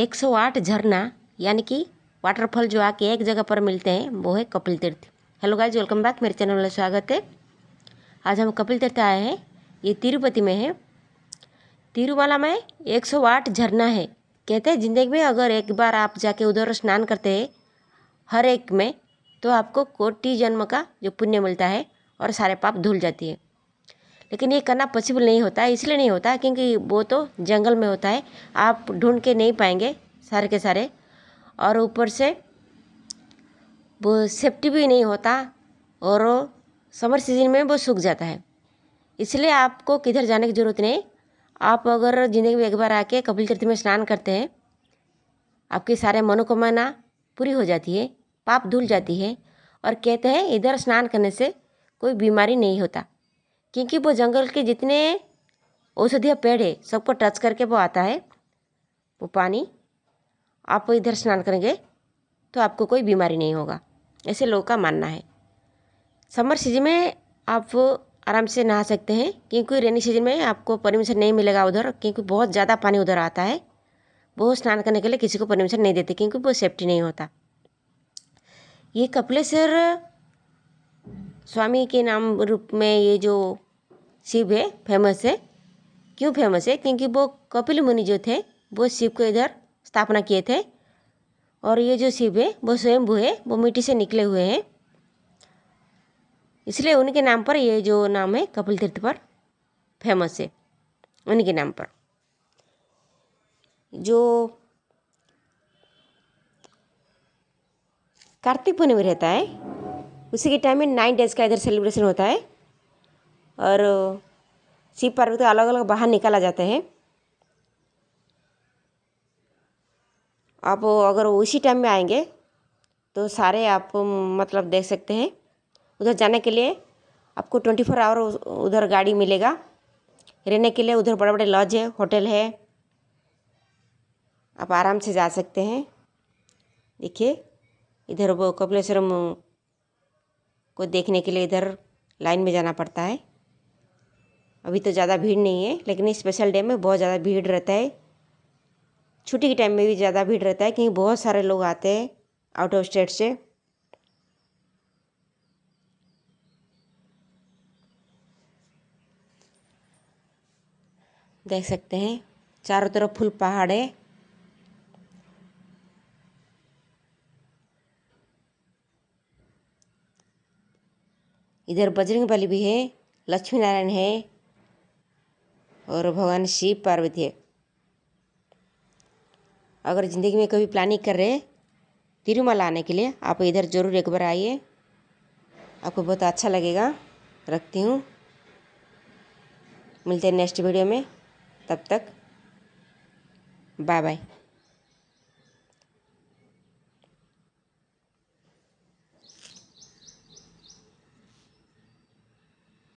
एक सौ आठ झरना यानी कि वाटरफॉल जो आके एक जगह पर मिलते हैं वो है Kapil Tirth hello guys welcome back मेरे चैनल में स्वागत है आज हम कपिल तीर्थ आए हैं ये तिरुपति में है तिरुमाला में एक सौ आठ झरना है कहते हैं ज़िंदगी में अगर एक बार आप जाके उधर स्नान करते हैं हर एक में तो आपको कोटि जन्म का जो पुण्य मिलता है और सारे पाप धुल जाती है लेकिन ये करना पॉसिबल नहीं होता है इसलिए नहीं होता क्योंकि वो तो जंगल में होता है आप ढूंढ के नहीं पाएंगे सारे के सारे और ऊपर से वो सेफ्टी भी नहीं होता और समर सीजन में वो सूख जाता है इसलिए आपको किधर जाने की ज़रूरत नहीं आप अगर ज़िंदगी में एक बार आके कपिल तीर्थ में स्नान करते हैं आपकी सारे मनोकामना पूरी हो जाती है पाप धुल जाती है और कहते हैं इधर स्नान करने से कोई बीमारी नहीं होता क्योंकि वो जंगल के जितने औषधिया पेड़ है सबको टच करके वो आता है वो पानी आप इधर स्नान करेंगे तो आपको कोई बीमारी नहीं होगा ऐसे लोगों का मानना है समर सीजन में आप आराम से नहा सकते हैं क्योंकि रेनी सीजन में आपको परमिशन नहीं मिलेगा उधर क्योंकि बहुत ज़्यादा पानी उधर आता है वो स्नान करने के लिए किसी को परमिशन नहीं देते क्योंकि वो सेफ्टी नहीं होता ये कपिलेश्वर स्वामी के नाम रूप में ये जो शिव है फेमस है क्यों फेमस है क्योंकि वो कपिल मुनि जो थे वो शिव को इधर स्थापना किए थे और ये जो शिव है वो स्वयंभू है वो मिट्टी से निकले हुए हैं इसलिए उनके नाम पर ये जो नाम है कपिल तीर्थ पर फेमस है उनके नाम पर जो कार्तिक पूर्णिमा रहता है उसी के टाइम में नाइन डेज का इधर सेलिब्रेशन होता है और शिव पार्वती अलग अलग बाहर निकाला जाता है आप अगर उसी टाइम में आएंगे तो सारे आप मतलब देख सकते हैं उधर जाने के लिए आपको ट्वेंटी फोर आवर उधर गाड़ी मिलेगा रहने के लिए उधर बड़े बड़े लॉज है होटल है आप आराम से जा सकते हैं देखिए इधर वो कपिलेश्वरम को देखने के लिए इधर लाइन में जाना पड़ता है अभी तो ज़्यादा भीड़ नहीं है लेकिन स्पेशल डे में बहुत ज़्यादा भीड़ रहता है छुट्टी के टाइम में भी ज़्यादा भीड़ रहता है क्योंकि बहुत सारे लोग आते हैं आउट ऑफ स्टेट से देख सकते हैं चारों तरफ फुल पहाड़ है इधर बजरंग बली भी है लक्ष्मी नारायण है और भगवान शिव पार्वती है अगर ज़िंदगी में कभी प्लानिंग कर रहे तिरुमला आने के लिए आप इधर ज़रूर एक बार आइए आपको बहुत अच्छा लगेगा रखती हूँ मिलते हैं नेक्स्ट वीडियो में तब तक बाय बाय